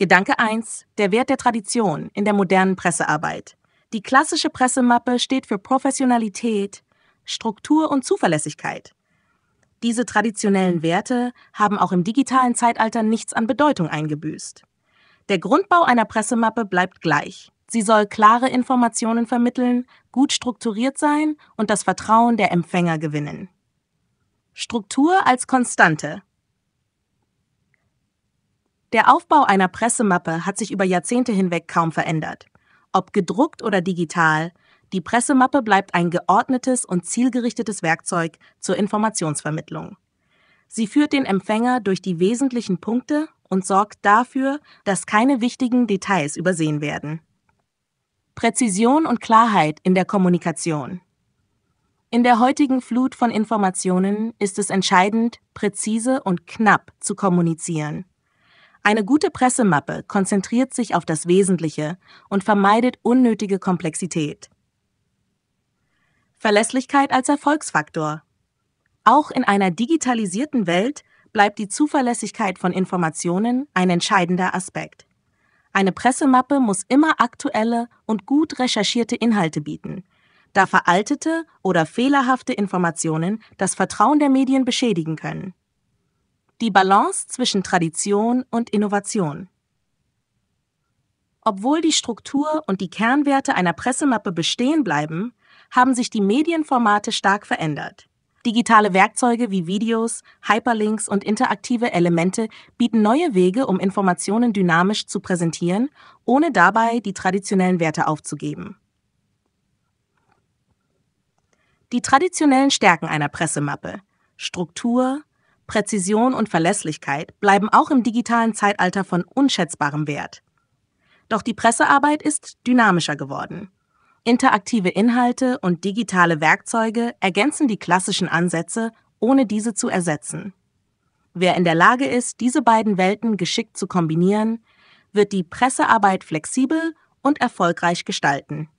Gedanke 1. Der Wert der Tradition in der modernen Pressearbeit. Die klassische Pressemappe steht für Professionalität, Struktur und Zuverlässigkeit. Diese traditionellen Werte haben auch im digitalen Zeitalter nichts an Bedeutung eingebüßt. Der Grundbau einer Pressemappe bleibt gleich. Sie soll klare Informationen vermitteln, gut strukturiert sein und das Vertrauen der Empfänger gewinnen. Struktur als Konstante. Der Aufbau einer Pressemappe hat sich über Jahrzehnte hinweg kaum verändert. Ob gedruckt oder digital, die Pressemappe bleibt ein geordnetes und zielgerichtetes Werkzeug zur Informationsvermittlung. Sie führt den Empfänger durch die wesentlichen Punkte und sorgt dafür, dass keine wichtigen Details übersehen werden. Präzision und Klarheit in der Kommunikation. In der heutigen Flut von Informationen ist es entscheidend, präzise und knapp zu kommunizieren. Eine gute Pressemappe konzentriert sich auf das Wesentliche und vermeidet unnötige Komplexität. Verlässlichkeit als Erfolgsfaktor. Auch in einer digitalisierten Welt bleibt die Zuverlässigkeit von Informationen ein entscheidender Aspekt. Eine Pressemappe muss immer aktuelle und gut recherchierte Inhalte bieten, da veraltete oder fehlerhafte Informationen das Vertrauen der Medien beschädigen können. Die Balance zwischen Tradition und Innovation. Obwohl die Struktur und die Kernwerte einer Pressemappe bestehen bleiben, haben sich die Medienformate stark verändert. Digitale Werkzeuge wie Videos, Hyperlinks und interaktive Elemente bieten neue Wege, um Informationen dynamisch zu präsentieren, ohne dabei die traditionellen Werte aufzugeben. Die traditionellen Stärken einer Pressemappe Struktur, Präzision und Verlässlichkeit bleiben auch im digitalen Zeitalter von unschätzbarem Wert. Doch die Pressearbeit ist dynamischer geworden. Interaktive Inhalte und digitale Werkzeuge ergänzen die klassischen Ansätze, ohne diese zu ersetzen. Wer in der Lage ist, diese beiden Welten geschickt zu kombinieren, wird die Pressearbeit flexibel und erfolgreich gestalten.